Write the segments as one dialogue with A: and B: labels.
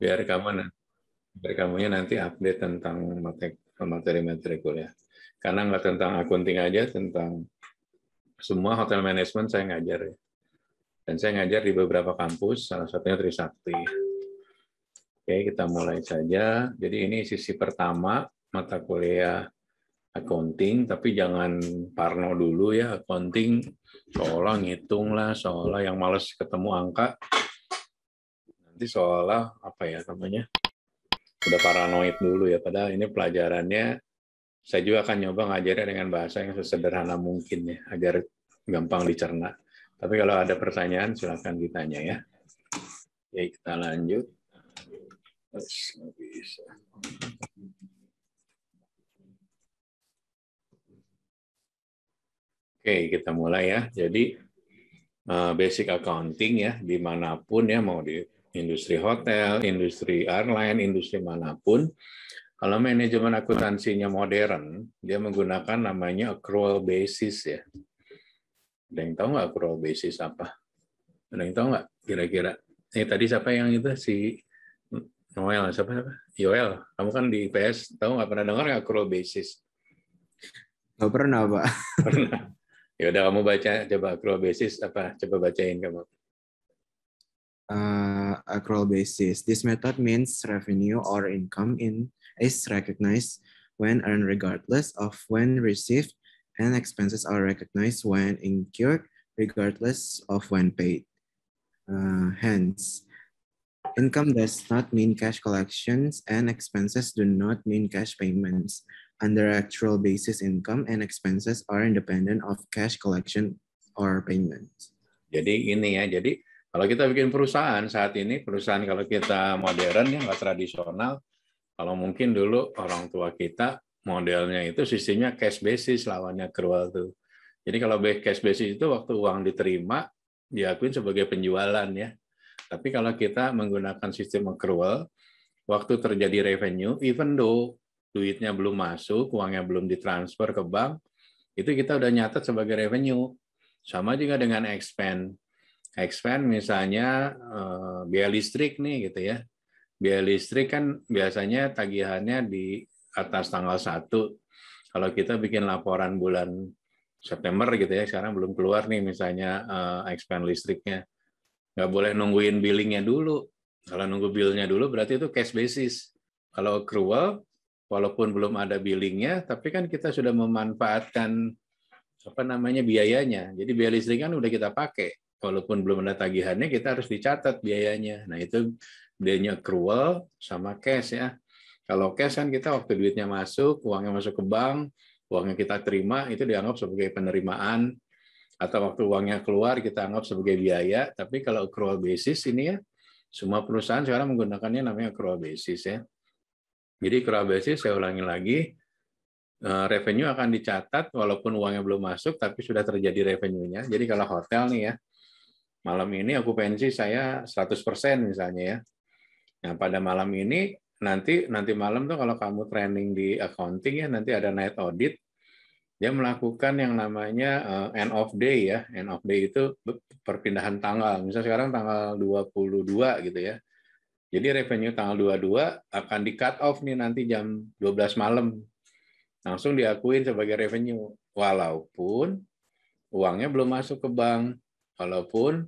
A: biar kamu biar kamunya nanti update tentang materi-materi kuliah. Karena nggak tentang akunting aja, tentang semua hotel management saya ngajar ya. Dan saya ngajar di beberapa kampus, salah satunya Trisakti. Oke, kita mulai saja. Jadi ini sisi pertama mata kuliah accounting, tapi jangan parno dulu ya accounting seolah ngitung lah, seolah yang males ketemu angka berarti seolah apa ya namanya udah paranoid dulu ya. Padahal ini pelajarannya saya juga akan nyoba ngajarnya dengan bahasa yang sesederhana mungkin ya, agar gampang dicerna. Tapi kalau ada pertanyaan silahkan ditanya ya. oke kita lanjut. Oke, kita mulai ya. Jadi eh, basic accounting ya, dimanapun ya mau di industri hotel, industri airline, industri manapun, kalau manajemen akuntansinya modern, dia menggunakan namanya accrual basis ya. Ada yang tahu nggak accrual basis apa? Ada yang tahu nggak kira-kira? Eh tadi siapa yang itu si Noel siapa siapa? Yoel, kamu kan di IPS tahu nggak pernah dengar nggak accrual basis?
B: Nggak pernah pak.
A: Pernah. Ya udah kamu baca coba accrual basis apa? Coba bacain kamu.
B: Uh, accrual basis. This method means revenue or income in is recognized when earned regardless of when received and expenses are recognized when incurred regardless of when paid. Uh, hence, income does not mean cash collections and expenses do not mean cash payments. Under actual basis income and expenses are independent of cash collection or payments.
A: Jadi ini ya, jadi Kalau kita bikin perusahaan saat ini, perusahaan kalau kita modern ya nggak tradisional, kalau mungkin dulu orang tua kita modelnya itu sistemnya cash basis lawannya kerual tuh. Jadi kalau cash basis itu waktu uang diterima diakuin sebagai penjualan ya. Tapi kalau kita menggunakan sistem accrual, waktu terjadi revenue, even though duitnya belum masuk, uangnya belum ditransfer ke bank, itu kita udah nyatet sebagai revenue. Sama juga dengan expense expand misalnya eh, biaya listrik nih gitu ya. Biaya listrik kan biasanya tagihannya di atas tanggal 1. Kalau kita bikin laporan bulan September gitu ya, sekarang belum keluar nih misalnya eh, expand listriknya. Nggak boleh nungguin billingnya dulu. Kalau nunggu billnya dulu berarti itu cash basis. Kalau accrual, walaupun belum ada billingnya, tapi kan kita sudah memanfaatkan apa namanya biayanya. Jadi biaya listrik kan udah kita pakai walaupun belum ada tagihannya kita harus dicatat biayanya. Nah itu biayanya accrual sama cash ya. Kalau cash kan kita waktu duitnya masuk, uangnya masuk ke bank, uangnya kita terima itu dianggap sebagai penerimaan atau waktu uangnya keluar kita anggap sebagai biaya. Tapi kalau accrual basis ini ya semua perusahaan sekarang menggunakannya namanya accrual basis ya. Jadi accrual basis saya ulangi lagi eh, revenue akan dicatat walaupun uangnya belum masuk tapi sudah terjadi revenue-nya. Jadi kalau hotel nih ya malam ini aku pensi saya 100% misalnya ya. Nah, pada malam ini nanti nanti malam tuh kalau kamu training di accounting ya nanti ada night audit dia melakukan yang namanya eh, end of day ya. End of day itu perpindahan tanggal. Misal sekarang tanggal 22 gitu ya. Jadi revenue tanggal 22 akan di cut off nih nanti jam 12 malam. Langsung diakuin sebagai revenue walaupun uangnya belum masuk ke bank walaupun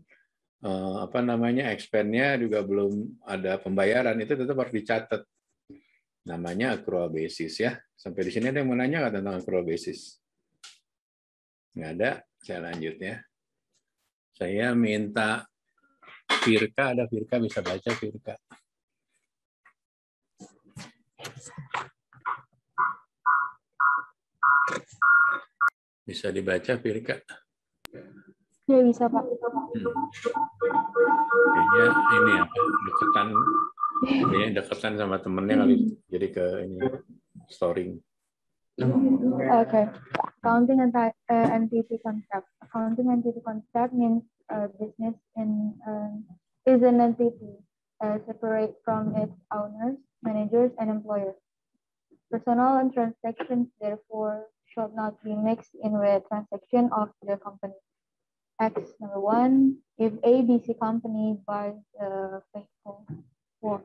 A: eh, apa namanya expense-nya juga belum ada pembayaran itu tetap harus dicatat namanya accrual basis ya sampai di sini ada yang mau nanya nggak tentang accrual basis nggak ada saya lanjut ya saya minta Firka ada Firka bisa baca Firka bisa dibaca Firka.
C: Iya bisa Pak. Hmm.
A: Kayaknya ini apa ya, dekatan, kayaknya dekatan sama temennya kali, hmm. jadi ke ini storing.
C: Oke, okay. accounting and uh, entity concept. Accounting entity concept means uh, business in uh, is an entity uh, separate from its owners, managers, and employers. Personal and transactions therefore should not be mixed in with transaction of the company. X number one, if ABC Company buys a the faithful for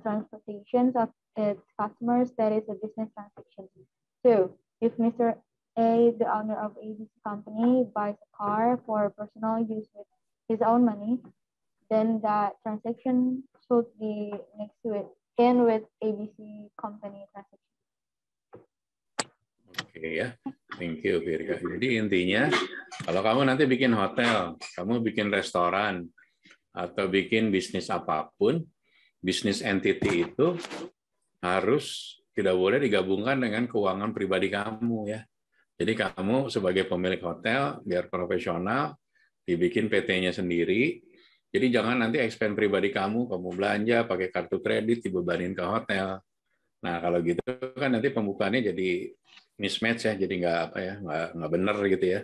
C: transportation, of its customers, that is a business transaction. Two, if Mr. A, the owner of ABC company, buys a car for personal use with his own money, then that transaction should be next to it in with ABC company transaction.
A: Oke okay, ya, thank you Virga. Jadi intinya, kalau kamu nanti bikin hotel, kamu bikin restoran, atau bikin bisnis apapun, bisnis entity itu harus tidak boleh digabungkan dengan keuangan pribadi kamu ya. Jadi kamu sebagai pemilik hotel biar profesional dibikin PT-nya sendiri. Jadi jangan nanti expand pribadi kamu, kamu belanja pakai kartu kredit dibebanin ke hotel. Nah, kalau gitu kan nanti pembukaannya jadi mismatch ya, jadi nggak apa ya, nggak nggak bener gitu ya,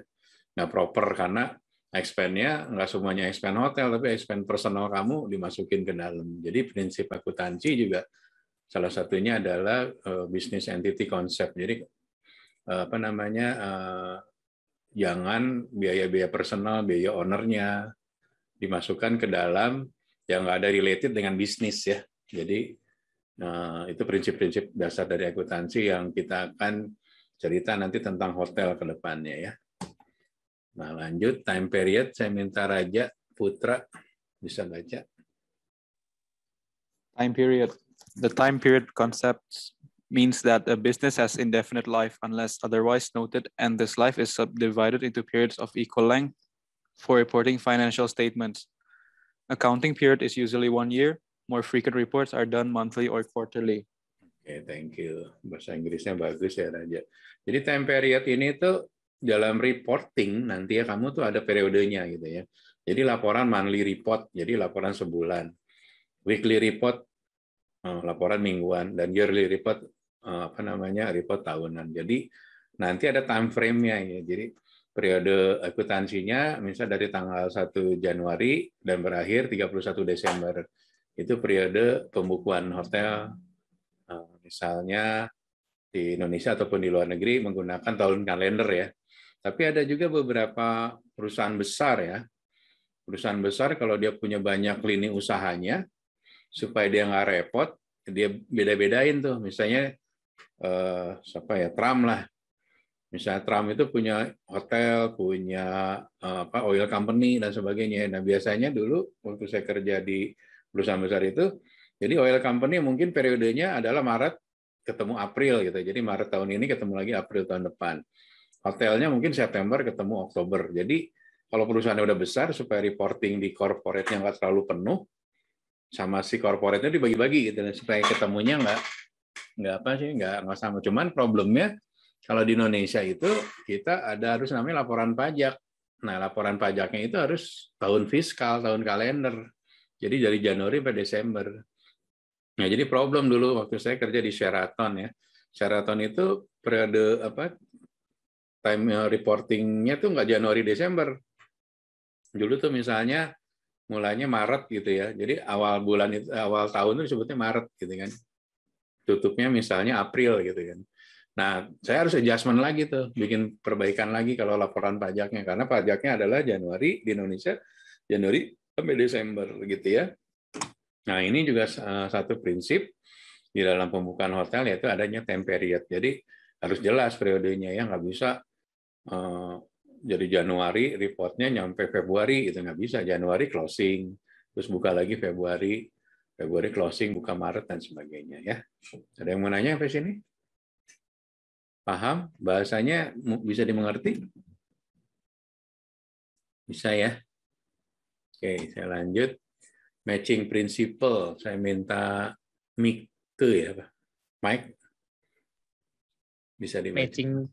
A: nggak proper karena expand-nya nggak semuanya expand hotel, tapi expand personal kamu dimasukin ke dalam. Jadi prinsip akuntansi juga salah satunya adalah bisnis eh, business entity concept. Jadi eh, apa namanya eh, jangan biaya-biaya personal, biaya ownernya dimasukkan ke dalam yang nggak ada related dengan bisnis ya. Jadi Nah, itu prinsip-prinsip dasar dari akuntansi yang kita akan cerita nanti tentang hotel ke depannya ya. Nah lanjut, time period, saya minta Raja Putra bisa baca.
B: Time period. The time period concept means that a business has indefinite life unless otherwise noted, and this life is subdivided into periods of equal length for reporting financial statements. Accounting period is usually one year.
A: More frequent reports are done monthly or quarterly. Oke, okay, thank you. Bahasa Inggrisnya bagus ya, Raja. Jadi time period ini tuh dalam reporting nanti ya kamu tuh ada periodenya gitu ya. Jadi laporan monthly report, jadi laporan sebulan. Weekly report, eh, laporan mingguan, dan yearly report, eh, apa namanya, report tahunan. Jadi nanti ada time frame-nya ya. Jadi periode akuntansinya misal dari tanggal 1 Januari dan berakhir 31 Desember. Itu periode pembukuan hotel, misalnya di Indonesia ataupun di luar negeri menggunakan tahun kalender ya. Tapi ada juga beberapa perusahaan besar ya. Perusahaan besar kalau dia punya banyak lini usahanya, supaya dia nggak repot, dia beda-bedain tuh. Misalnya eh, siapa ya Trump lah. Misalnya Trump itu punya hotel, punya eh, apa oil company dan sebagainya. Nah biasanya dulu waktu saya kerja di perusahaan besar itu jadi oil company mungkin periodenya adalah Maret ketemu April gitu. Ya. Jadi Maret tahun ini ketemu lagi April tahun depan. Hotelnya mungkin September ketemu Oktober. Jadi kalau perusahaannya udah besar supaya reporting di corporate-nya nggak terlalu penuh, sama si corporate-nya dibagi-bagi gitu supaya ketemunya nggak nggak apa sih nggak nggak sama cuman problemnya kalau di Indonesia itu kita ada harus namanya laporan pajak nah laporan pajaknya itu harus tahun fiskal tahun kalender jadi dari Januari sampai Desember Nah, jadi problem dulu waktu saya kerja di Sheraton ya. Sheraton itu periode apa time eh, reportingnya tuh nggak Januari Desember. Dulu tuh misalnya mulainya Maret gitu ya. Jadi awal bulan itu awal tahun itu disebutnya Maret gitu kan. Tutupnya misalnya April gitu kan. Nah, saya harus adjustment lagi tuh, bikin perbaikan lagi kalau laporan pajaknya karena pajaknya adalah Januari di Indonesia Januari sampai Desember gitu ya. Nah, ini juga eh, satu prinsip di dalam pembukaan hotel yaitu adanya time period. Jadi harus jelas periodenya ya, nggak bisa eh, jadi Januari reportnya nyampe Februari itu nggak bisa. Januari closing, terus buka lagi Februari, Februari closing, buka Maret dan sebagainya ya. Ada yang mau nanya sampai sini? Paham? Bahasanya bisa dimengerti? Bisa ya? Oke, saya lanjut matching principle. Saya minta Mike ya, Pak. Mike
D: bisa di matching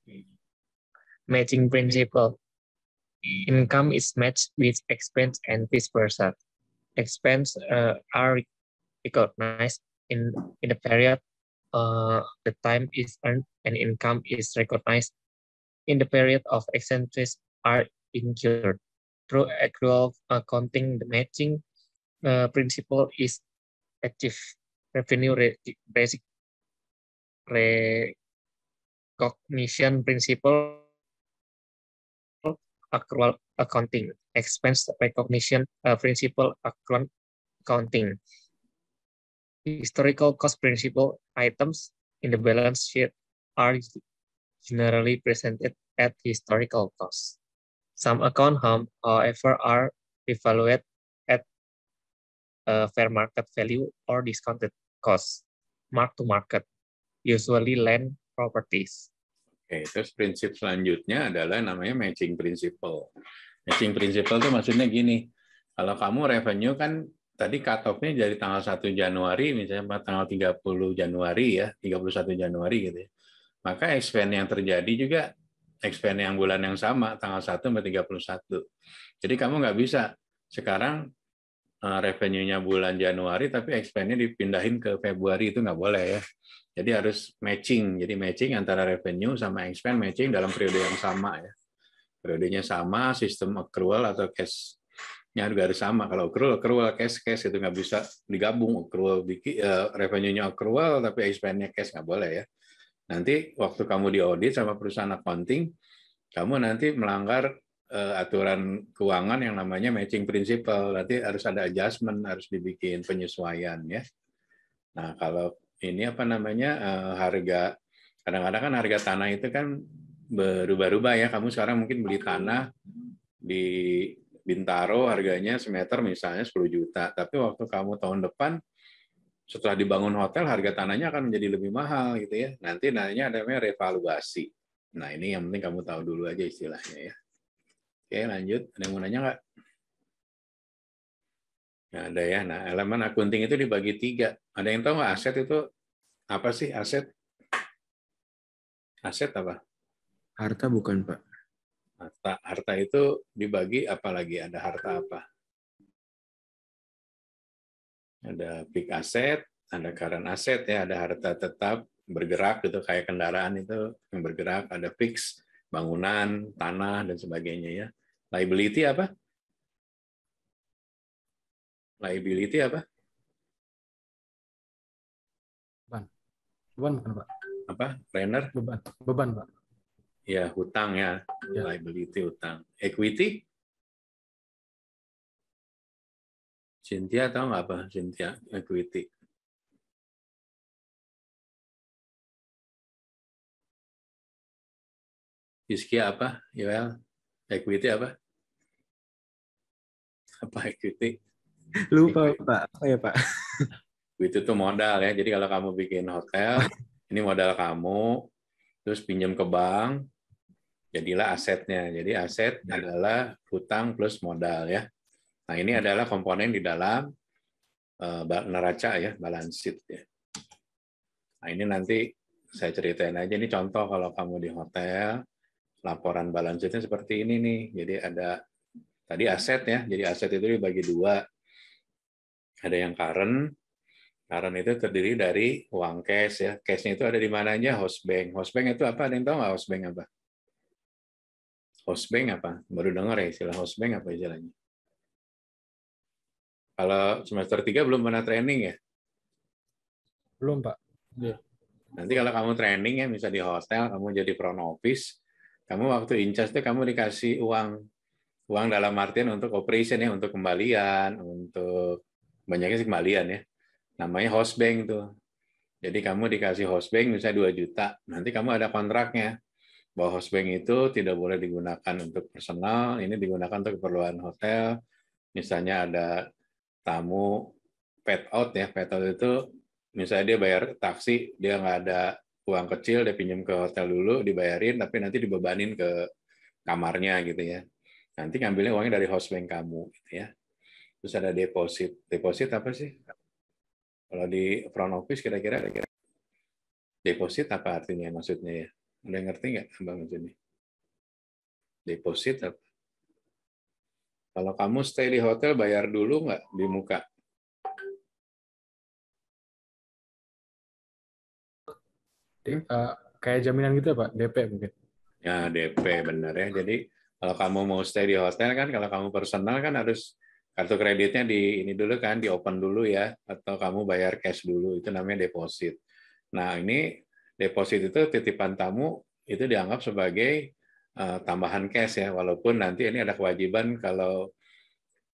D: matching principle. Income is matched with expense and vice versa. Expense uh, are recognized in in the period uh, the time is earned and income is recognized in the period of expenses are incurred. Through accrual accounting, the matching Uh, principle is active revenue re basic recognition principle, accrual accounting, expense recognition uh, principle, accrual accounting, historical cost principle items in the balance sheet are generally presented at historical cost. Some account, however, are evaluated uh, fair market value
A: or discounted cost, mark to market, usually land properties. Oke, okay, terus prinsip selanjutnya adalah namanya matching principle. Matching principle itu maksudnya gini, kalau kamu revenue kan tadi cut-off-nya dari tanggal 1 Januari, misalnya tanggal 30 Januari ya, 31 Januari gitu ya. Maka expense yang terjadi juga expense yang bulan yang sama, tanggal 1 sampai 31. Jadi kamu nggak bisa sekarang Eh, revenue-nya bulan Januari tapi expense-nya dipindahin ke Februari itu nggak boleh ya. Jadi harus matching. Jadi matching antara revenue sama expense matching dalam periode yang sama ya. Periodenya sama, sistem accrual atau cash nya juga harus sama. Kalau accrual accrual cash cash itu nggak bisa digabung accrual eh, revenue-nya accrual tapi expense-nya cash nggak boleh ya. Nanti waktu kamu diaudit sama perusahaan accounting, kamu nanti melanggar Eh, aturan keuangan yang namanya matching principle. Nanti harus ada adjustment, harus dibikin penyesuaian ya. Nah, kalau ini apa namanya eh, harga kadang-kadang kan harga tanah itu kan berubah-ubah ya. Kamu sekarang mungkin beli tanah di Bintaro harganya semeter misalnya 10 juta, tapi waktu kamu tahun depan setelah dibangun hotel harga tanahnya akan menjadi lebih mahal gitu ya. Nanti nanya ada revaluasi. Nah, ini yang penting kamu tahu dulu aja istilahnya ya. Oke, lanjut. Ada yang mau nanya nggak? Nah, ada ya. Nah, elemen akunting itu dibagi tiga. Ada yang tahu nggak aset itu apa sih aset? Aset apa?
B: Harta bukan, Pak.
A: Harta, harta itu dibagi apalagi ada harta apa? Ada big aset, ada current aset ya, ada harta tetap bergerak gitu kayak kendaraan itu yang bergerak, ada fix bangunan, tanah dan sebagainya ya liability apa? Liability apa?
B: Beban. Beban bukan, Pak.
D: Apa? Trainer?
B: Beban. Beban, Pak.
D: Ya, hutang ya. ya. Liability hutang. Equity? Cynthia tahu nggak apa Cynthia equity? Hizkia apa? Yoel? equity apa
A: apa equity
D: lupa equity. pak apa ya pak
A: equity itu modal ya jadi kalau kamu bikin hotel ini modal kamu terus pinjam ke bank jadilah asetnya jadi aset ya. adalah hutang plus modal ya nah ini adalah komponen di dalam eh, neraca ya balance sheet ya nah ini nanti saya ceritain aja ini contoh kalau kamu di hotel laporan balance sheet seperti ini nih. Jadi ada tadi aset ya. Jadi aset itu dibagi dua. Ada yang current. Current itu terdiri dari uang cash ya. Cashnya itu ada di mananya? Host bank. Host bank itu apa? Ada yang tahu nggak host bank apa? Host bank apa? Baru dengar ya istilah host bank apa istilahnya? Kalau semester 3 belum pernah training ya?
B: Belum, Pak. Ya.
A: Nanti kalau kamu training ya, misalnya di hotel, kamu jadi front office, kamu waktu incas itu kamu dikasih uang uang dalam artian untuk operation ya, untuk kembalian, untuk banyaknya sih kembalian ya. Namanya host bank tuh. Jadi kamu dikasih host bank misalnya 2 juta, nanti kamu ada kontraknya bahwa host bank itu tidak boleh digunakan untuk personal, ini digunakan untuk keperluan hotel. Misalnya ada tamu pet out ya, pet out itu misalnya dia bayar taksi, dia nggak ada uang kecil dia pinjam ke hotel dulu dibayarin tapi nanti dibebanin ke kamarnya gitu ya nanti ngambilnya uangnya dari house bank kamu gitu ya terus ada deposit deposit apa sih kalau di front office kira-kira deposit apa artinya maksudnya ya udah ngerti nggak mbak maksudnya deposit apa kalau kamu stay di hotel bayar dulu nggak di muka
B: uh, kayak jaminan gitu ya Pak, DP mungkin.
A: Ya, DP bener ya. Jadi kalau kamu mau stay di hotel kan kalau kamu personal kan harus kartu kreditnya di ini dulu kan, di open dulu ya atau kamu bayar cash dulu itu namanya deposit. Nah, ini deposit itu titipan tamu itu dianggap sebagai uh, tambahan cash ya walaupun nanti ini ada kewajiban kalau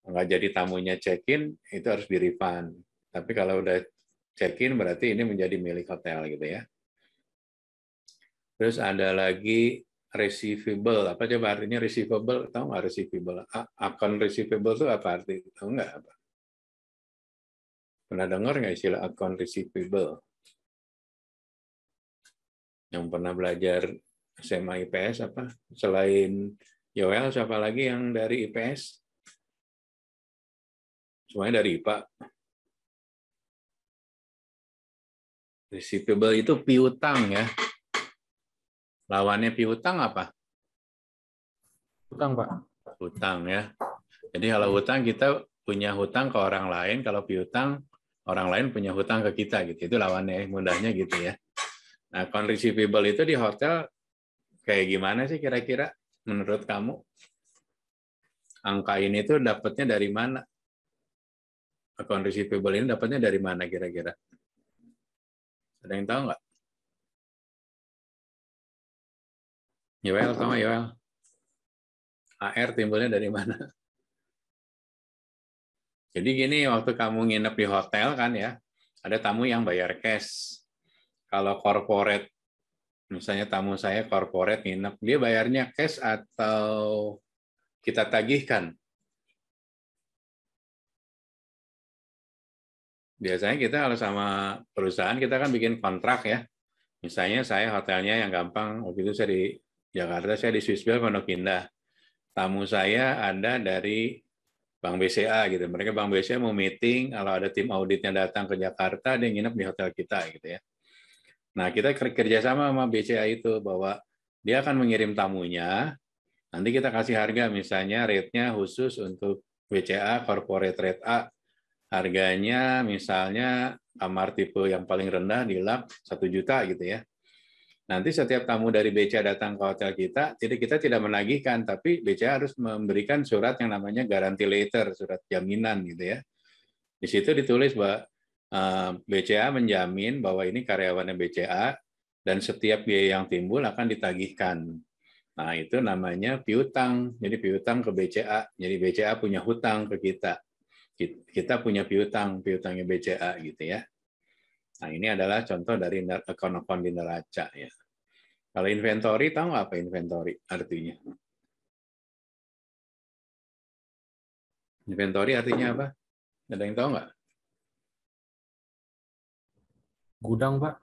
A: nggak jadi tamunya check-in itu harus di refund. Tapi kalau udah check-in berarti ini menjadi milik hotel gitu ya. Terus ada lagi receivable. Apa coba artinya receivable? Tahu nggak receivable? akun receivable itu apa arti? Tahu nggak apa? Pernah dengar nggak istilah akun receivable? Yang pernah belajar SMA IPS apa? Selain Yoel, siapa lagi yang dari
D: IPS? Semuanya dari IPA. Receivable itu piutang ya
A: Lawannya piutang apa? Hutang, Pak. Hutang ya. Jadi kalau hutang kita punya hutang ke orang lain, kalau piutang orang lain punya hutang ke kita gitu. Itu lawannya mudahnya gitu ya. Nah, account receivable itu di hotel kayak gimana sih kira-kira menurut kamu? Angka ini tuh dapatnya dari mana? Account receivable ini dapatnya dari mana kira-kira? Ada yang tahu nggak?
D: Yoel, sama iya. Yoel. AR timbulnya dari mana?
A: Jadi gini, waktu kamu nginep di hotel kan ya, ada tamu yang bayar cash. Kalau corporate, misalnya tamu saya corporate nginep, dia bayarnya cash atau kita tagihkan? Biasanya kita kalau sama perusahaan, kita kan bikin kontrak ya. Misalnya saya hotelnya yang gampang, waktu itu saya di Jakarta, saya di Swiss Bell Pondok Indah. Tamu saya ada dari Bank BCA gitu. Mereka Bank BCA mau meeting, kalau ada tim auditnya datang ke Jakarta, dia nginep di hotel kita gitu ya. Nah, kita kerja sama sama BCA itu bahwa dia akan mengirim tamunya, nanti kita kasih harga misalnya rate-nya khusus untuk BCA corporate rate A harganya misalnya kamar tipe yang paling rendah di lab 1 juta gitu ya. Nanti setiap tamu dari BCA datang ke hotel kita, jadi kita tidak menagihkan, tapi BCA harus memberikan surat yang namanya garanti letter, surat jaminan gitu ya. Di situ ditulis bahwa eh, BCA menjamin bahwa ini karyawannya BCA dan setiap biaya yang timbul akan ditagihkan. Nah, itu namanya piutang. Jadi piutang ke BCA. Jadi BCA punya hutang ke kita. Kita punya piutang, piutangnya BCA gitu ya. Nah, ini adalah contoh dari account eh, account di neraca ya. Kalau inventory tahu nggak apa inventory artinya?
D: Inventory artinya apa? Ada yang tahu nggak?
A: Gudang, Pak.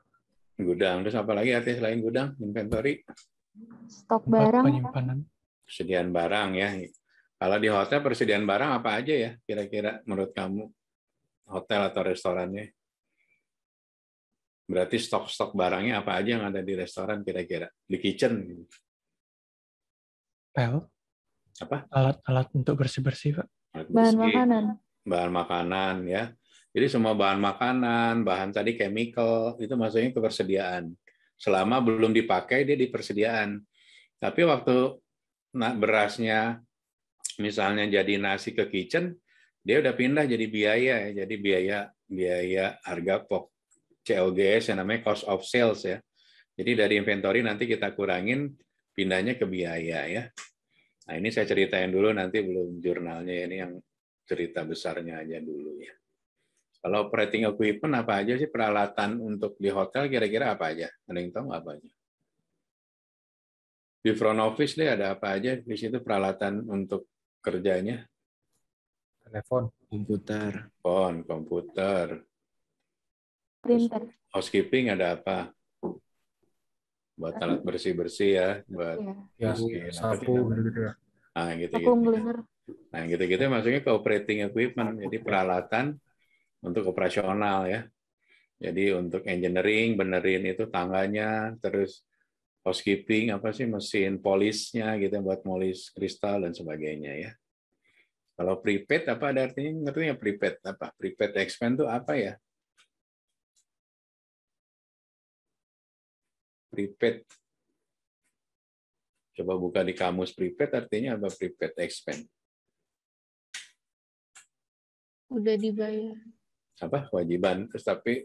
A: Gudang. Terus apa lagi artinya selain gudang? Inventory?
E: Stok barang. Penyimpanan.
A: Persediaan barang ya. Kalau di hotel persediaan barang apa aja ya kira-kira menurut kamu? Hotel atau restorannya? Berarti stok-stok barangnya apa aja yang ada di restoran kira-kira? Di kitchen? Gitu.
E: Pel? Apa? Alat-alat untuk bersih-bersih, Pak.
A: bahan makanan. Bahan makanan, ya. Jadi semua bahan makanan, bahan tadi chemical, itu maksudnya kepersediaan. Selama belum dipakai, dia di persediaan. Tapi waktu berasnya misalnya jadi nasi ke kitchen, dia udah pindah jadi biaya, ya. jadi biaya biaya harga pokok COGS yang namanya cost of sales ya. Jadi dari inventory nanti kita kurangin pindahnya ke biaya ya. Nah ini saya ceritain dulu nanti belum jurnalnya ya, ini yang cerita besarnya aja dulu ya. Kalau operating equipment apa aja sih peralatan untuk di hotel kira-kira apa aja? Ada yang tahu apa aja? Di front office deh ada apa aja di situ peralatan untuk kerjanya?
B: Telepon, komputer.
A: Telepon, komputer, Printer. Housekeeping ada apa? Buat alat bersih-bersih ya, buat iya. ya, ya sapu Nah, gitu gitu. Ya. Nah, nah, gitu-gitu maksudnya ke operating equipment, jadi peralatan untuk operasional ya. Jadi untuk engineering benerin itu tangganya, terus housekeeping apa sih mesin polisnya gitu buat molis kristal dan sebagainya ya. Kalau prepaid apa ada artinya ngerti ya prepaid apa? Prepaid expense itu apa ya? prepaid. Coba buka di kamus prepaid artinya apa prepaid expense?
C: Udah dibayar.
A: Apa? Kewajiban. Terus tapi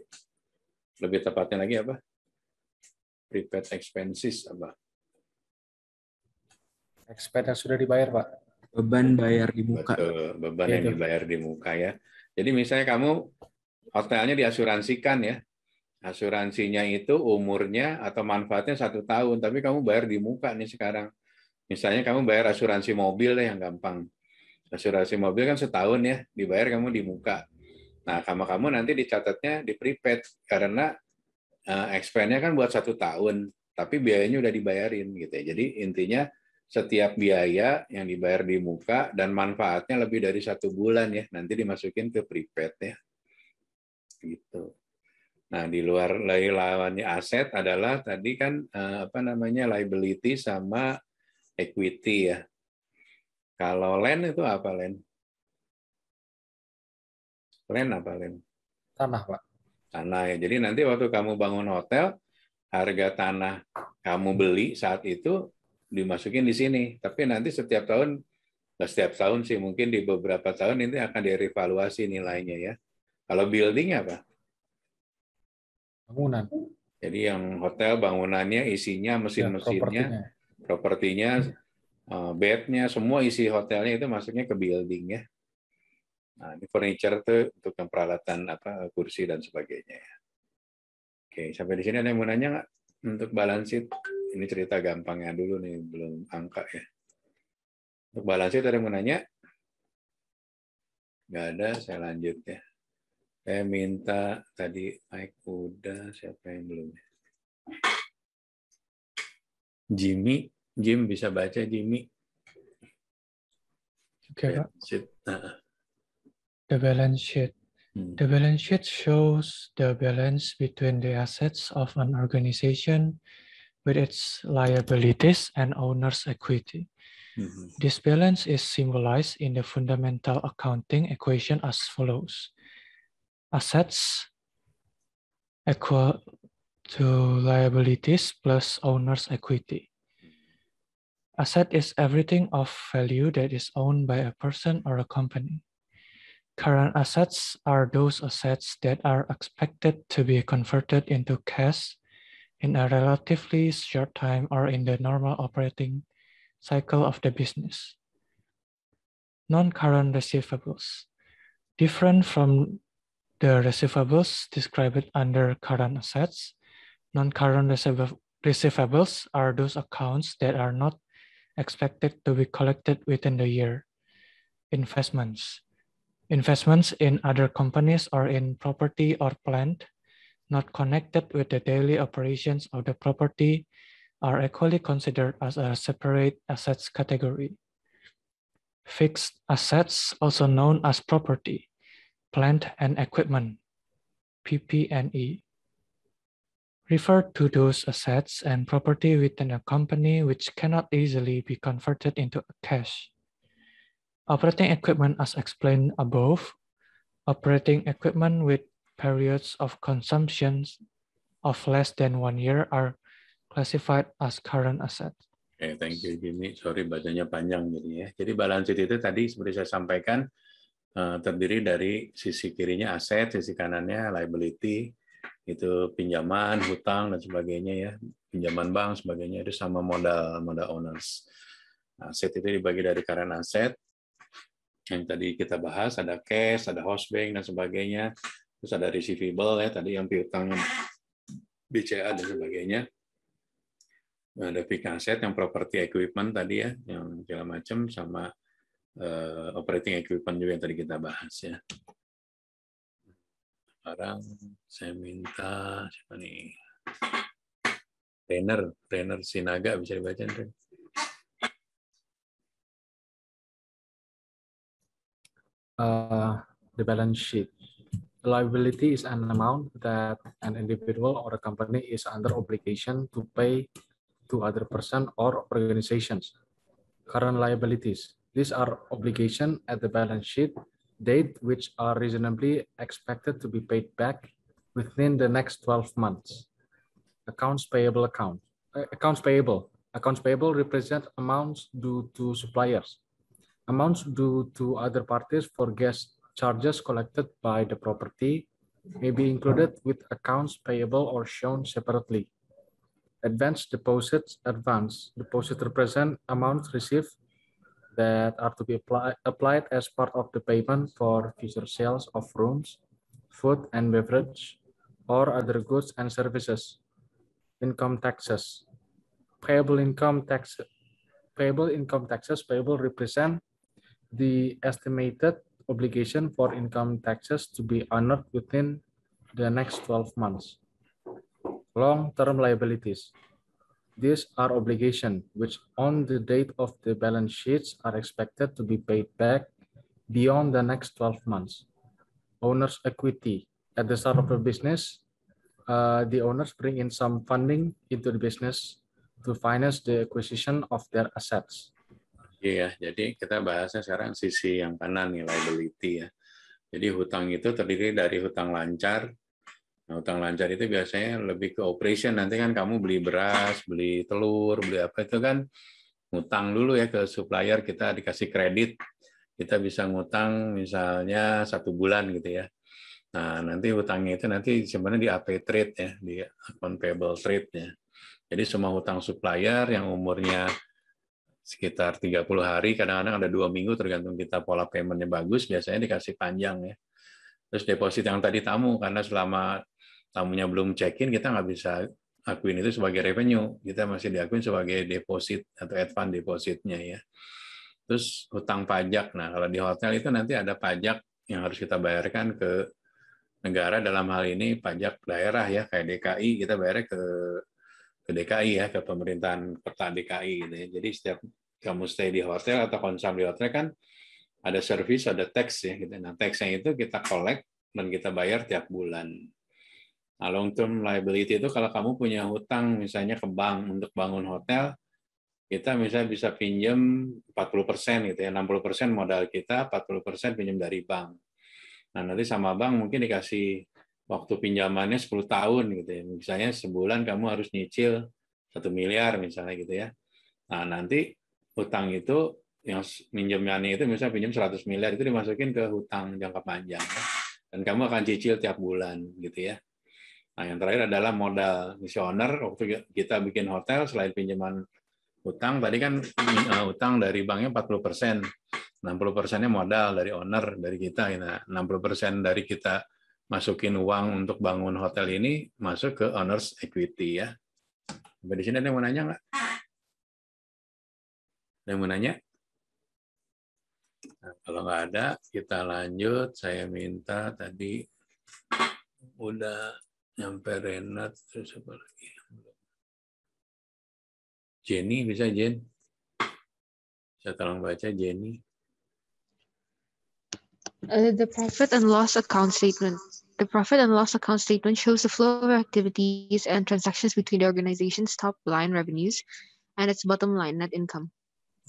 A: lebih tepatnya lagi apa? Prepaid expenses apa?
B: Expense yang sudah dibayar, Pak. Beban bayar di muka.
A: Betul, beban ya, yang iya, dibayar di muka ya. Jadi misalnya kamu hotelnya diasuransikan ya, asuransinya itu umurnya atau manfaatnya satu tahun, tapi kamu bayar di muka nih sekarang. Misalnya kamu bayar asuransi mobil deh yang gampang. Asuransi mobil kan setahun ya, dibayar kamu di muka. Nah, kamu kamu nanti dicatatnya di prepaid karena eh, expense-nya kan buat satu tahun, tapi biayanya udah dibayarin gitu ya. Jadi intinya setiap biaya yang dibayar di muka dan manfaatnya lebih dari satu bulan ya nanti dimasukin ke prepaid ya gitu Nah, di luar lawannya aset adalah tadi kan eh, apa namanya liability sama equity ya. Kalau land itu apa land? Land apa land? Tanah, Pak. Tanah ya. Jadi nanti waktu kamu bangun hotel, harga tanah kamu beli saat itu dimasukin di sini. Tapi nanti setiap tahun, eh, setiap tahun sih mungkin di beberapa tahun ini akan direvaluasi nilainya ya. Kalau building apa? bangunan. Jadi yang hotel bangunannya isinya ya, mesin-mesinnya, propertinya, hmm. eh, bednya, semua isi hotelnya itu masuknya ke building ya. Nah, ini furniture tuh untuk yang peralatan apa kursi dan sebagainya. ya. Oke, sampai di sini ada yang mau nanya nggak untuk balance sheet? Ini cerita gampangnya dulu nih, belum angka ya. Untuk balance sheet ada yang mau nanya? Nggak ada, saya lanjut ya. Saya minta tadi Mike udah, siapa yang belum? Jimmy, Jim bisa baca Jimmy. Oke, okay, Pak.
E: The balance sheet. Hmm. The balance sheet shows the balance between the assets of an organization with its liabilities and owner's equity. Mm -hmm. This balance is symbolized in the fundamental accounting equation as follows. assets equal to liabilities plus owner's equity. Asset is everything of value that is owned by a person or a company. Current assets are those assets that are expected to be converted into cash in a relatively short time or in the normal operating cycle of the business. Non-current receivables. Different from the receivables described under current assets. Non-current receivables are those accounts that are not expected to be collected within the year. Investments. Investments in other companies or in property or plant not connected with the daily operations of the property are equally considered as a separate assets category. Fixed assets, also known as property, plant and equipment, PP&E, refer to those assets and property within a company which cannot easily be converted into cash. Operating equipment as explained above, operating equipment with periods of consumption of less than one year are classified as current assets.
A: Oke, eh, okay, thank you Jimmy. Sorry bacanya panjang jadi ya. Jadi balance sheet itu tadi seperti saya sampaikan Eh, terdiri dari sisi kirinya aset, sisi kanannya liability, itu pinjaman, hutang dan sebagainya ya, pinjaman bank sebagainya itu sama modal modal owners. Aset itu dibagi dari current aset yang tadi kita bahas ada cash, ada house bank dan sebagainya, terus ada receivable ya tadi yang piutang BCA dan sebagainya. Ada fixed asset yang properti, equipment tadi ya, yang segala macam sama Eh, operating equipment juga yang tadi kita bahas ya. Sekarang saya minta siapa nih? Trainer, trainer Sinaga
D: bisa dibaca nih.
B: Eh, uh, the balance sheet. liability is an amount that an individual or a company is under obligation to pay to other person or organizations. Current liabilities These are obligations at the balance sheet date, which are reasonably expected to be paid back within the next 12 months. Accounts payable account. Uh, accounts payable. Accounts payable represent amounts due to suppliers. Amounts due to other parties for guest charges collected by the property may be included with accounts payable or shown separately. Advance deposits advance. Deposits represent amounts received that are to be apply, applied as part of the payment for future sales of rooms, food and beverage, or other goods and services. Income taxes. Payable income tax payable income taxes payable represent the estimated obligation for income taxes to be honored within the next 12 months. Long-term liabilities. These are obligation which on the date of the balance sheets are expected to be paid back beyond the next 12 months. Owner's equity. At the start of a business, uh, the owners bring in some funding into the business to finance the acquisition of their assets.
A: Iya, yeah, jadi kita bahasnya sekarang sisi yang kanan nih liability ya. Jadi hutang itu terdiri dari hutang lancar, Nah, utang lancar itu biasanya lebih ke operation. Nanti kan kamu beli beras, beli telur, beli apa itu kan ngutang dulu ya ke supplier kita dikasih kredit. Kita bisa ngutang misalnya satu bulan gitu ya. Nah, nanti hutangnya itu nanti sebenarnya di AP trade ya, di account payable trade ya. Jadi semua hutang supplier yang umurnya sekitar 30 hari, kadang-kadang ada dua minggu tergantung kita pola paymentnya bagus, biasanya dikasih panjang ya. Terus deposit yang tadi tamu, karena selama tamunya belum check-in, kita nggak bisa akuin itu sebagai revenue. Kita masih diakuin sebagai deposit atau advance depositnya ya. Terus hutang pajak. Nah, kalau di hotel itu nanti ada pajak yang harus kita bayarkan ke negara dalam hal ini pajak daerah ya kayak DKI kita bayar ke ke DKI ya ke pemerintahan kota DKI gitu ya. Jadi setiap kamu stay di hotel atau konsum di hotel kan ada service ada tax ya gitu. Nah, taxnya itu kita collect dan kita bayar tiap bulan. Nah, long term liability itu kalau kamu punya hutang misalnya ke bank untuk bangun hotel, kita misalnya bisa pinjam 40% gitu ya, 60% modal kita, 40% pinjam dari bank. Nah, nanti sama bank mungkin dikasih waktu pinjamannya 10 tahun gitu ya. Misalnya sebulan kamu harus nyicil satu miliar misalnya gitu ya. Nah, nanti hutang itu yang minjemnya itu misalnya pinjam 100 miliar itu dimasukin ke hutang jangka panjang ya. dan kamu akan cicil tiap bulan gitu ya. Nah, yang terakhir adalah modal misioner. Waktu kita bikin hotel, selain pinjaman utang, tadi kan eh, utang dari banknya 40 persen, 60 persennya modal dari owner, dari kita. Nah, 60 persen dari kita masukin uang untuk bangun hotel ini masuk ke owners equity ya. Sampai di sini ada yang mau nanya nggak? Ada yang mau nanya? Nah, kalau nggak ada, kita lanjut. Saya minta tadi udah nyampe Renat terus apa lagi Jenny bisa Jen saya tolong baca Jenny
C: uh, the profit and loss account statement The profit and loss account statement shows the flow of activities and transactions between the organization's top line revenues and its bottom line net income.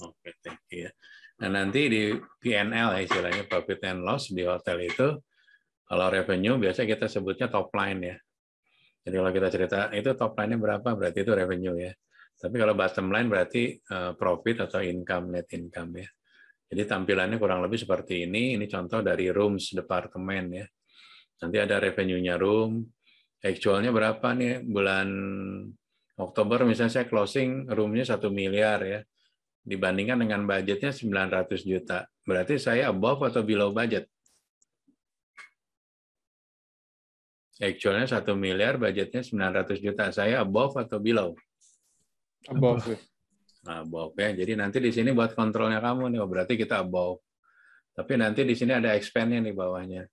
C: Oke,
A: okay, thank you. Nah, nanti di PNL ya istilahnya profit and loss di hotel itu kalau revenue biasa kita sebutnya top line ya. Jadi kalau kita cerita itu top line-nya berapa berarti itu revenue ya. Tapi kalau bottom line berarti eh, profit atau income net income ya. Jadi tampilannya kurang lebih seperti ini. Ini contoh dari rooms departemen ya. Nanti ada revenue-nya room. Actualnya berapa nih bulan Oktober misalnya saya closing roomnya satu miliar ya. Dibandingkan dengan budgetnya 900 juta. Berarti saya above atau below budget? Actualnya satu miliar, budgetnya 900 juta. Saya above atau below? Above. Nah, above ya. Jadi nanti di sini buat kontrolnya kamu nih. Oh, berarti kita above. Tapi nanti di sini ada expense nya di bawahnya.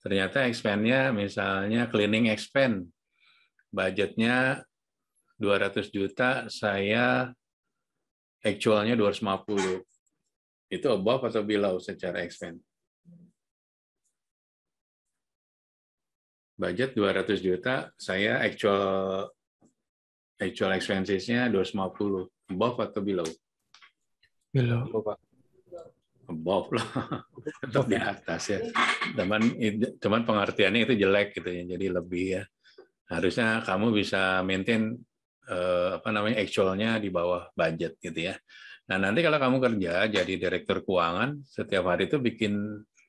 A: Ternyata expense nya misalnya cleaning expense, Budgetnya 200 juta, saya actualnya 250. Itu above atau below secara
D: expense? budget 200
A: juta, saya actual actual expenses-nya 250. Above atau below? Below. Pak. Above lah. Tetap di atas ya. Cuman, cuman pengertiannya itu jelek gitu ya. Jadi lebih ya. Harusnya kamu bisa maintain eh, apa namanya actualnya di bawah budget gitu ya. Nah nanti kalau kamu kerja jadi direktur keuangan setiap hari itu bikin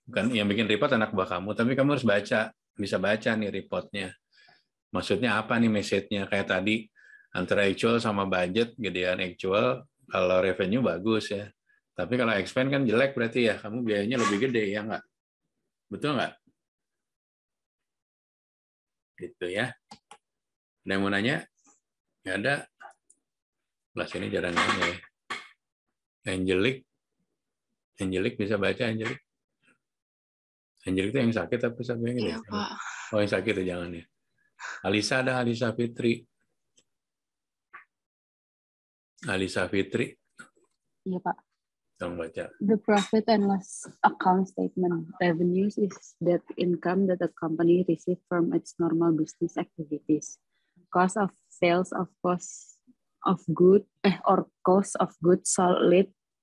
A: bukan yang bikin report anak buah kamu, tapi kamu harus baca bisa baca nih reportnya. Maksudnya apa nih message-nya? Kayak tadi antara actual sama budget, gedean actual, kalau revenue bagus ya. Tapi kalau expand kan jelek berarti ya, kamu biayanya lebih gede ya nggak? Betul nggak? Gitu ya. Ada yang mau nanya? Nggak ada? Kelas ini jarang nanya ya. Angelic. Angelic bisa baca Angelic? Anjir itu yang sakit apa siapa yang gitu ya? iya, Pak. Oh yang sakit ya jangan ya. Alisa ada Alisa Fitri. Alisa Fitri. Iya Pak. Tolong baca.
C: The profit and loss account statement. Revenues is that income that a company receives from its normal business activities. Cost of sales of cost of good eh, or cost of goods sold,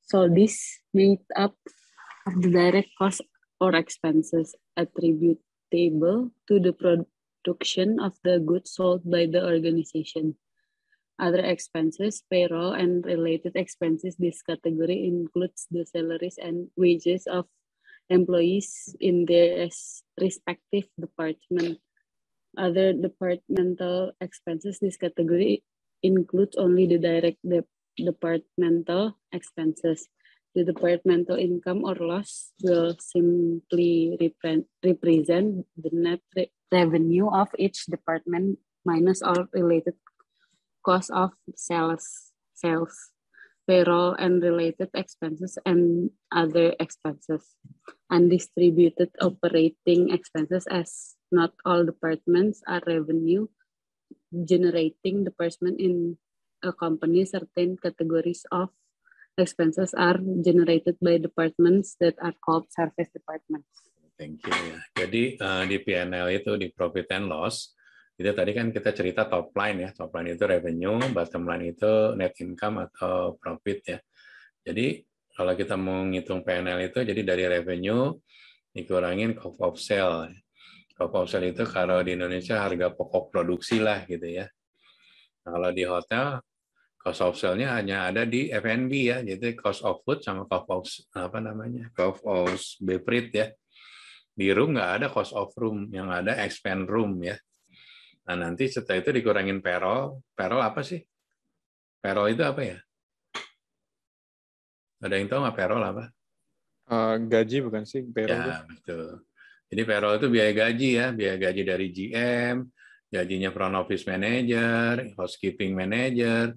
C: sold this made up of the direct cost or expenses attributable to the production of the goods sold by the organization. Other expenses, payroll, and related expenses. This category includes the salaries and wages of employees in their respective department. Other departmental expenses. This category includes only the direct de departmental expenses the departmental income or loss will simply repre represent the net re revenue of each department minus all related cost of sales, sales, payroll and related expenses and other expenses. Undistributed operating expenses as not all departments are revenue generating department in a company certain categories of expenses are generated by departments that are called service departments.
A: Thank you. Jadi uh, di PNL itu di profit and loss itu tadi kan kita cerita top line ya, top line itu revenue, bottom line itu net income atau profit ya. Jadi kalau kita menghitung PNL itu jadi dari revenue dikurangin cost of sale. Cost of sale itu kalau di Indonesia harga pokok produksi lah gitu ya. kalau di hotel cost of sale-nya hanya ada di F&B ya, jadi cost of food sama cost of apa namanya cost of beverage ya. Di room nggak ada cost of room, yang ada expand room ya. Nah nanti setelah itu dikurangin payroll, payroll apa sih? Payroll itu apa ya? Ada yang tahu nggak payroll apa? Uh, gaji bukan sih payroll? Ya betul. Jadi payroll itu biaya gaji ya, biaya gaji dari GM, gajinya front office manager, housekeeping manager,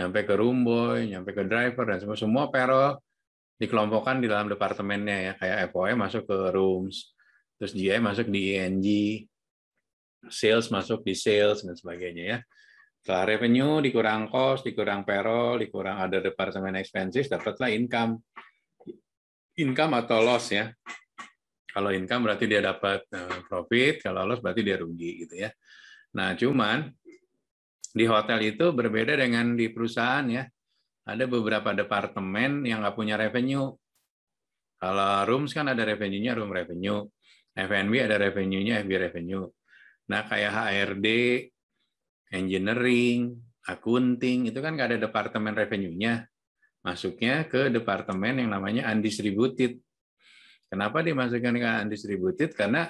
A: nyampe ke room boy, nyampe ke driver dan semua semua payroll dikelompokkan di dalam departemennya ya kayak FOE masuk ke rooms, terus GA masuk di ENG, sales masuk di sales dan sebagainya ya. Setelah revenue dikurang cost, dikurang payroll, dikurang ada departemen expenses, dapatlah income. Income atau loss ya. Kalau income berarti dia dapat eh, profit, kalau loss berarti dia rugi gitu ya. Nah, cuman di hotel itu berbeda dengan di perusahaan ya. Ada beberapa departemen yang nggak punya revenue. Kalau rooms kan ada revenue-nya room revenue. F&B ada revenue-nya FB revenue. Nah, kayak HRD, engineering, accounting, itu kan nggak ada departemen revenue-nya. Masuknya ke departemen yang namanya undistributed. Kenapa dimasukkan ke undistributed? Karena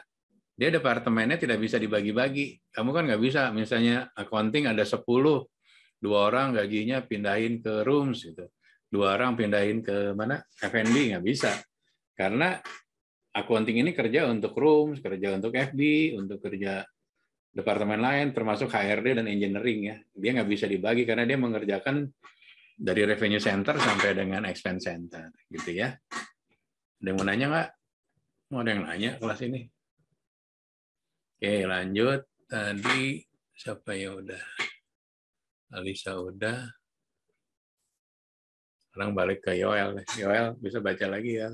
A: dia departemennya tidak bisa dibagi-bagi. Kamu kan nggak bisa, misalnya accounting ada 10, dua orang gajinya pindahin ke rooms, gitu. dua orang pindahin ke mana F&B, nggak bisa. Karena accounting ini kerja untuk rooms, kerja untuk FB, untuk kerja departemen lain, termasuk HRD dan engineering ya. Dia nggak bisa dibagi karena dia mengerjakan dari revenue center sampai dengan expense center, gitu ya. Ada yang mau nanya nggak? Mau ada yang nanya kelas ini? Oke, lanjut. Tadi
D: siapa yang udah? Alisa udah.
A: Sekarang balik ke Yoel. Yoel, bisa baca lagi ya.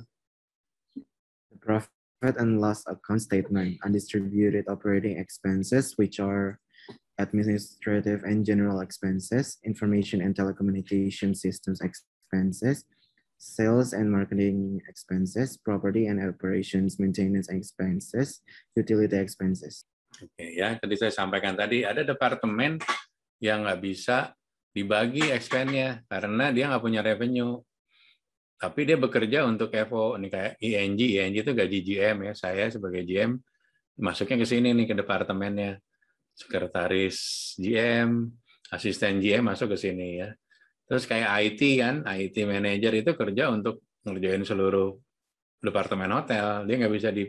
B: Profit and loss account statement, undistributed operating expenses, which are administrative and general expenses, information and telecommunication systems expenses, sales and marketing expenses, property and operations maintenance expenses, utility expenses.
A: Oke okay, ya, tadi saya sampaikan tadi ada departemen yang nggak bisa dibagi expense-nya karena dia nggak punya revenue. Tapi dia bekerja untuk FO, ini kayak ING, e ING e itu gaji GM ya. Saya sebagai GM masuknya ke sini nih ke departemennya. Sekretaris GM, asisten GM masuk ke sini ya Terus kayak IT kan, IT manager itu kerja untuk ngerjain seluruh departemen hotel. Dia nggak bisa di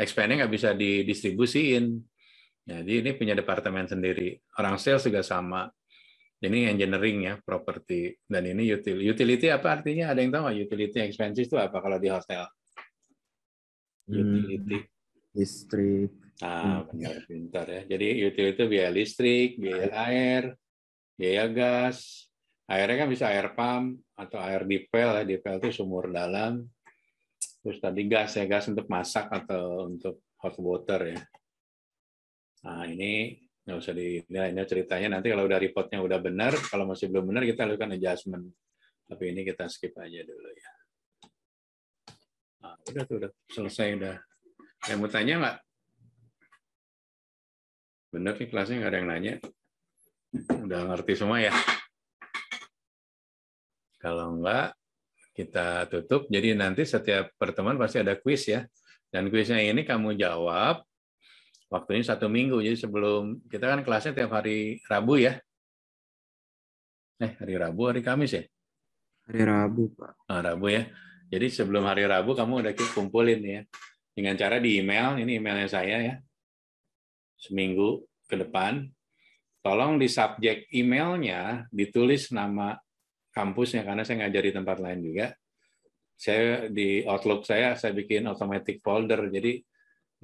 A: expand nggak bisa didistribusiin. Jadi ini punya departemen sendiri. Orang sales juga sama. Ini engineering ya, properti Dan ini utility. Utility apa artinya? Ada yang tahu nggak utility expenses itu apa kalau di hotel? Hmm. Utility. Hmm, listrik. Ah, hmm. benar pintar ya. Jadi utility itu biaya listrik, biaya air, biaya gas, airnya kan bisa air pump atau air dipel ya dipel itu sumur dalam terus tadi gas ya gas untuk masak atau untuk hot water ya nah ini nggak usah dinilainya ini ceritanya nanti kalau udah reportnya udah benar kalau masih belum benar kita lakukan adjustment tapi ini kita skip aja dulu ya nah, udah tuh udah
D: selesai udah yang mau tanya nggak benar nih
A: kelasnya nggak ada yang nanya udah ngerti semua ya kalau enggak, kita tutup. Jadi nanti setiap pertemuan pasti ada kuis ya. Dan kuisnya ini kamu jawab, waktunya satu minggu. Jadi sebelum, kita kan kelasnya tiap hari Rabu ya. Eh, hari Rabu, hari Kamis ya?
E: Hari Rabu, Pak.
A: Ah Rabu ya. Jadi sebelum hari Rabu kamu udah kumpulin ya. Dengan cara di email, ini emailnya saya ya. Seminggu ke depan. Tolong di subjek emailnya ditulis nama kampusnya karena saya ngajar di tempat lain juga. Saya di Outlook saya saya bikin automatic folder. Jadi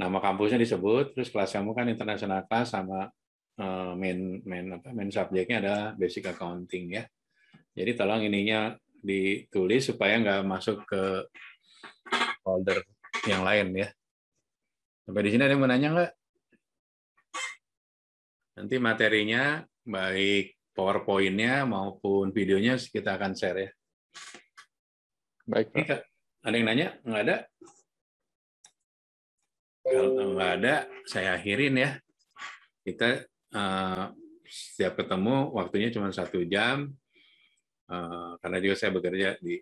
A: nama kampusnya disebut, terus kelas kamu kan internasional class sama eh, main main apa main subjeknya ada basic accounting ya. Jadi tolong ininya ditulis supaya nggak masuk ke folder yang lain ya. Sampai di sini ada yang menanya nggak? Nanti materinya baik PowerPoint-nya maupun videonya kita akan share ya. Baik. Pak. Ada yang nanya? Nggak ada? Kalau nggak ada, saya akhirin ya. Kita uh, setiap ketemu waktunya cuma satu jam, uh, karena juga saya bekerja di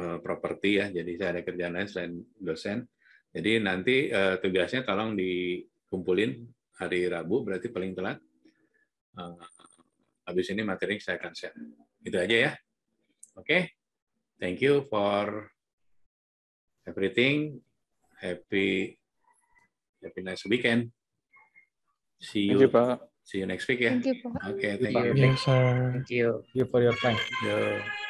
A: uh, properti ya, jadi saya ada kerjaan lain selain dosen. Jadi nanti uh, tugasnya tolong dikumpulin hari Rabu, berarti paling telat. Uh, Habis ini materi saya akan share. Itu aja ya. Oke. Okay? Thank you for everything. Happy happy nice weekend. See you. Thank you, Pak. See you next week ya. Thank you, Okay, thank you. Thank you, sir. Thank you. Thank you for your time.
D: Yeah.